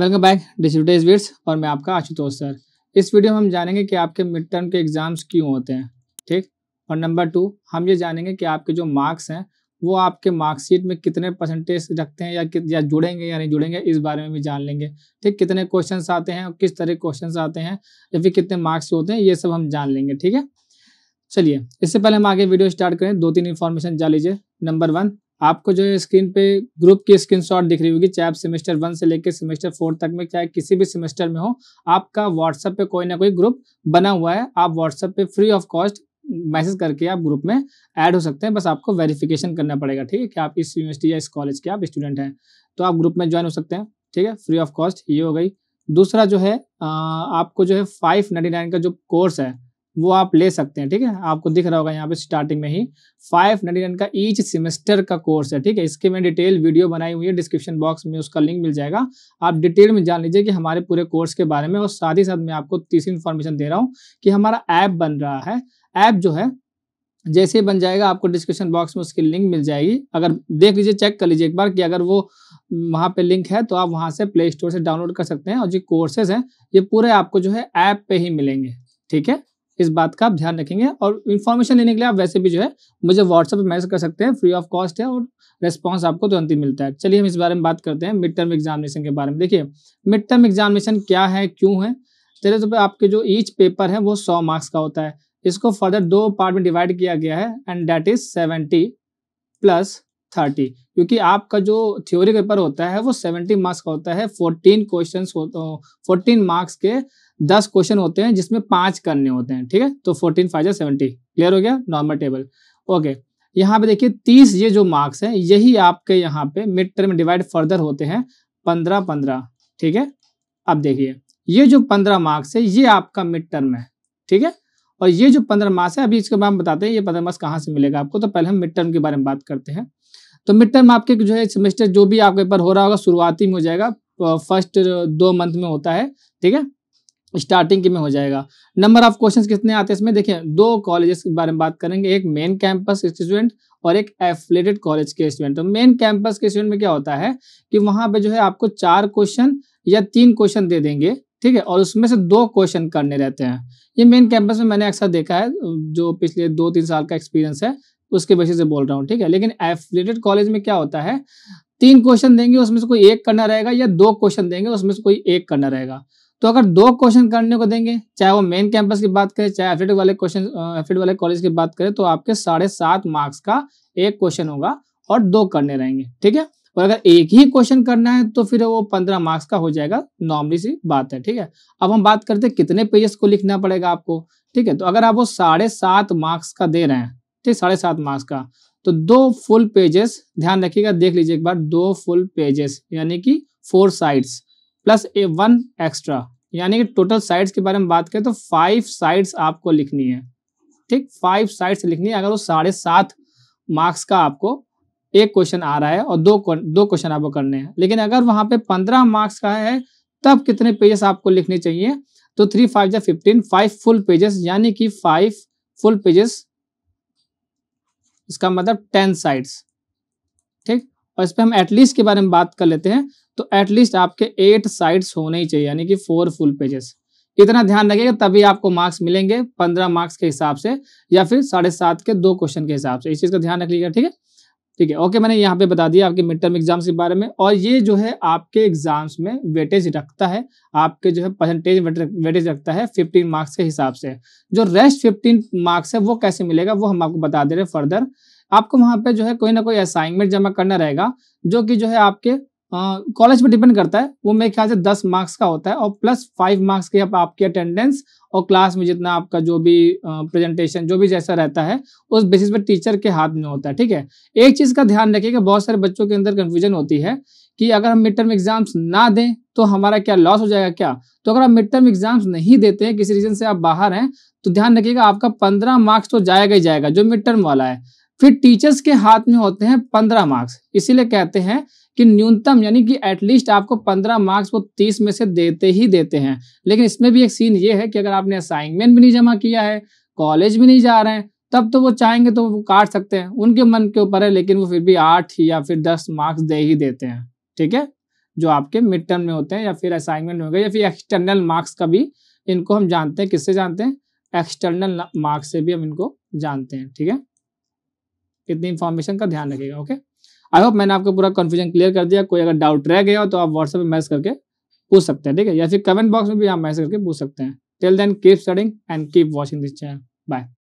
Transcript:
Welcome back this वीर्स और मैं आपका आशुतोष सर इस वीडियो में हम जानेंगे कि आपके मिड टर्म के एग्ज़ाम्स क्यों होते हैं ठीक और नंबर टू हम ये जानेंगे कि आपके जो मार्क्स हैं वो आपके मार्कशीट में कितने परसेंटेज रखते हैं या या जुड़ेंगे या नहीं जुड़ेंगे इस बारे में भी जान लेंगे ठीक कितने क्वेश्चन आते हैं और किस तरह के क्वेश्चन आते हैं या फिर कितने मार्क्स होते हैं ये सब हम जान लेंगे ठीक है चलिए इससे पहले हम आगे वीडियो स्टार्ट करें दो तीन इन्फॉर्मेशन जान लीजिए नंबर वन आपको जो है स्क्रीन पे ग्रुप की शॉट दिख रही होगी चाहे आप सेमेस्टर वन से लेकर सेमेस्टर फोर तक में चाहे किसी भी सेमेस्टर में हो आपका व्हाट्सएप पे कोई ना कोई ग्रुप बना हुआ है आप व्हाट्सएप पे फ्री ऑफ कॉस्ट मैसेज करके आप ग्रुप में ऐड हो सकते हैं बस आपको वेरिफिकेशन करना पड़ेगा ठीक है कि आप इस यूनिवर्सिटी या इस कॉलेज के आप स्टूडेंट हैं तो आप ग्रुप में ज्वाइन हो सकते हैं ठीक है फ्री ऑफ कॉस्ट ये हो गई दूसरा जो है आपको जो है फाइव नाइन का जो कोर्स है वो आप ले सकते हैं ठीक है आपको दिख रहा होगा यहाँ पे स्टार्टिंग में ही फाइव नाइन नाइन का ईच सेमेस्टर का कोर्स है ठीक है इसके मैं डिटेल वीडियो बनाई हुई है डिस्क्रिप्शन बॉक्स में उसका लिंक मिल जाएगा आप डिटेल में जान लीजिए कि हमारे पूरे कोर्स के बारे में और साथ ही साथ मैं आपको तीसरी इन्फॉर्मेशन दे रहा हूँ कि हमारा ऐप बन रहा है ऐप जो है जैसे ही बन जाएगा आपको डिस्क्रिप्शन बॉक्स में उसकी लिंक मिल जाएगी अगर देख लीजिए चेक कर लीजिए एक बार कि अगर वो वहाँ पे लिंक है तो आप वहाँ से प्ले स्टोर से डाउनलोड कर सकते हैं और जो कोर्सेज हैं ये पूरे आपको जो है ऐप पे ही मिलेंगे ठीक है इस बात का ध्यान रखेंगे और इन्फॉर्मेशन लेने के लिए आप वैसे भी जो है मुझे व्हाट्सएप पर मैसेज कर सकते हैं फ्री ऑफ कॉस्ट है और रेस्पॉन्स आपको तुरंत ही मिलता है चलिए हम इस बारे में बात करते हैं मिड टर्म एग्जामिनेशन के बारे में देखिए मिड टर्म एग्जामिनेशन क्या है क्यों है चलिए तो आपके जो ईच पेपर है वो सौ मार्क्स का होता है इसको फर्दर दो पार्ट में डिवाइड किया गया है and that is seventy plus thirty क्योंकि आपका जो थ्योरी पेपर होता है वो सेवेंटी मार्क्स का होता है फोर्टीन क्वेश्चन फोर्टीन मार्क्स के दस क्वेश्चन होते हैं जिसमें पांच करने होते हैं ठीक है तो फोर्टीन फाइव या सेवेंटी क्लियर हो गया नॉर्मल टेबल ओके यहाँ पे देखिए तीस ये जो मार्क्स है यही आपके यहाँ पे मिड टर्म डिवाइड फर्दर होते हैं पंद्रह पंद्रह ठीक है अब देखिए ये जो पंद्रह मार्क्स है ये आपका मिड टर्म है ठीक है और ये जो पंद्रह मार्क्स है अभी इसके बारे में बताते हैं ये पंद्रह मार्क्स कहाँ से मिलेगा आपको तो पहले हम मिड टर्म के बारे में बात करते हैं तो मिड टर्म आपके जो है सेमेस्टर जो भी आपके पर हो रहा होगा शुरुआती में हो जाएगा फर्स्ट दो मंथ में होता है ठीक है स्टार्टिंग के में हो जाएगा नंबर ऑफ क्वेश्चंस कितने आते हैं इसमें देखिए दो कॉलेजेस के बारे में बात करेंगे एक मेन कैंपस स्टूडेंट और एक एफिलेटेड कॉलेज के स्टूडेंट तो मेन कैंपस के स्टूडेंट में क्या होता है कि वहां पे जो है आपको चार क्वेश्चन या तीन क्वेश्चन दे देंगे ठीक है और उसमें से दो क्वेश्चन करने रहते हैं ये मेन कैंपस में मैंने अक्सर देखा है जो पिछले दो तीन साल का एक्सपीरियंस है उसके वजह से बोल रहा हूँ ठीक है लेकिन एफिलेटेड कॉलेज में क्या होता है तीन क्वेश्चन देंगे उसमें से कोई एक करना रहेगा या दो क्वेश्चन देंगे उसमें से कोई एक करना रहेगा तो अगर दो क्वेश्चन करने को देंगे चाहे वो मेन कैंपस की बात करें चाहे एफिड वाले क्वेश्चन एफिड वाले कॉलेज की बात करें तो आपके साढ़े सात मार्क्स का एक क्वेश्चन होगा और दो करने रहेंगे ठीक है और अगर एक ही क्वेश्चन करना है तो फिर वो पंद्रह मार्क्स का हो जाएगा नॉर्मली सी बात है ठीक है अब हम बात करते हैं कितने पेजेस को लिखना पड़ेगा आपको ठीक है तो अगर आप वो साढ़े सात मार्क्स का दे रहे हैं ठीक साढ़े सात मार्क्स का तो दो फुल पेजेस ध्यान रखिएगा देख लीजिए एक बार दो फुल पेजेस यानी कि four sides plus a one extra यानी कि टोटल साइड्स के बारे में बात करें तो फाइव साइड्स आपको लिखनी है ठीक फाइव साइड्स लिखनी है अगर वो साढ़े सात मार्क्स का आपको एक क्वेश्चन आ रहा है और दो दो क्वेश्चन आपको करने हैं लेकिन अगर वहाँ पे पंद्रह मार्क्स का है तब कितने पेजेस आपको लिखने चाहिए तो थ्री फाइव या फिफ्टीन फाइव फुल पेजेस यानी कि फाइव फुल पेजेस इसका मतलब टेन साइड्स ठीक और इस पर हम एटलीस्ट के बारे में बात कर लेते हैं तो एटलीस्ट आपके एट साइड्स होने ही चाहिए यानी कि फोर फुल पेजेस इतना ध्यान रखिएगा तभी आपको मार्क्स मिलेंगे पंद्रह मार्क्स के हिसाब से या फिर साढ़े सात के दो क्वेश्चन के हिसाब से इस चीज़ का ध्यान रख लीजिएगा ठीक है ठीक है ओके मैंने यहाँ पे बता दिया आपके मिड टर्म एग्जाम्स के बारे में और ये जो है आपके एग्जाम्स में वेटेज रखता है आपके जो है परसेंटेज वेटेज रखता है फिफ्टीन मार्क्स के हिसाब से जो रेस्ट फिफ्टीन मार्क्स है वो कैसे मिलेगा वो हम आपको बता दे रहे फर्दर आपको वहाँ पे जो है कोई ना कोई असाइनमेंट जमा करना रहेगा जो कि जो है आपके कॉलेज पर डिपेंड करता है वो मेरे ख्याल से दस मार्क्स का होता है और प्लस फाइव मार्क्स की आप, आपकी अटेंडेंस और क्लास में जितना आपका जो भी प्रेजेंटेशन जो भी जैसा रहता है उस बेसिस पर टीचर के हाथ में होता है ठीक है एक चीज़ का ध्यान रखिएगा बहुत सारे बच्चों के अंदर कन्फ्यूजन होती है कि अगर हम मिड टर्म एग्जाम्स ना दें तो हमारा क्या लॉस हो जाएगा क्या तो अगर आप मिड टर्म एग्जाम्स नहीं देते हैं किसी रीजन से आप बाहर हैं तो ध्यान रखिएगा आपका पंद्रह मार्क्स तो जाएगा ही जाएगा जो मिड टर्म वाला है फिर टीचर्स के हाथ में होते हैं पंद्रह मार्क्स इसीलिए कहते हैं कि न्यूनतम यानी कि एटलीस्ट आपको पंद्रह मार्क्स वो तीस में से देते ही देते हैं लेकिन इसमें भी एक सीन ये है कि अगर आपने असाइनमेंट भी नहीं जमा किया है कॉलेज भी नहीं जा रहे हैं तब तो वो चाहेंगे तो वो काट सकते हैं उनके मन के ऊपर है लेकिन वो फिर भी आठ या फिर दस मार्क्स दे ही देते हैं ठीक है जो आपके मिड टर्म में होते हैं या फिर असाइनमेंट में या फिर एक्सटर्नल मार्क्स का भी इनको हम जानते हैं किससे जानते हैं एक्सटर्नल मार्क्स से भी हम इनको जानते हैं ठीक है इतनी इन्फॉर्मेशन का ध्यान रखिएगा ओके okay? आई होप मैंने आपको पूरा कन्फ्यूजन क्लियर कर दिया कोई अगर डाउट रह गया हो तो आप व्हाट्सएप में मैसेज करके पूछ सकते हैं ठीक है या फिर कमेंट बॉक्स में भी आप मैसेज करके पूछ सकते हैं till then keep studying and keep watching this channel bye